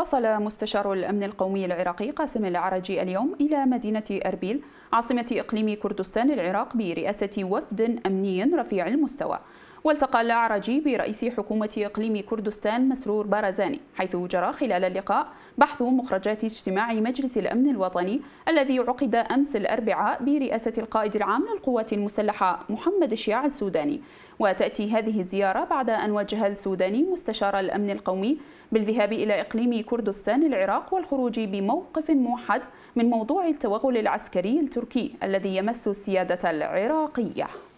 وصل مستشار الأمن القومي العراقي قاسم العرجي اليوم إلى مدينة أربيل عاصمة إقليم كردستان العراق برئاسة وفد أمني رفيع المستوى والتقى الأعرجي برئيس حكومة إقليم كردستان مسرور بارزاني حيث جرى خلال اللقاء بحث مخرجات اجتماع مجلس الأمن الوطني الذي عقد أمس الأربعاء برئاسة القائد العام للقوات المسلحة محمد الشيع السوداني وتأتي هذه الزيارة بعد أن وجه السوداني مستشار الأمن القومي بالذهاب إلى إقليم كردستان العراق والخروج بموقف موحد من موضوع التوغل العسكري التركي الذي يمس السيادة العراقية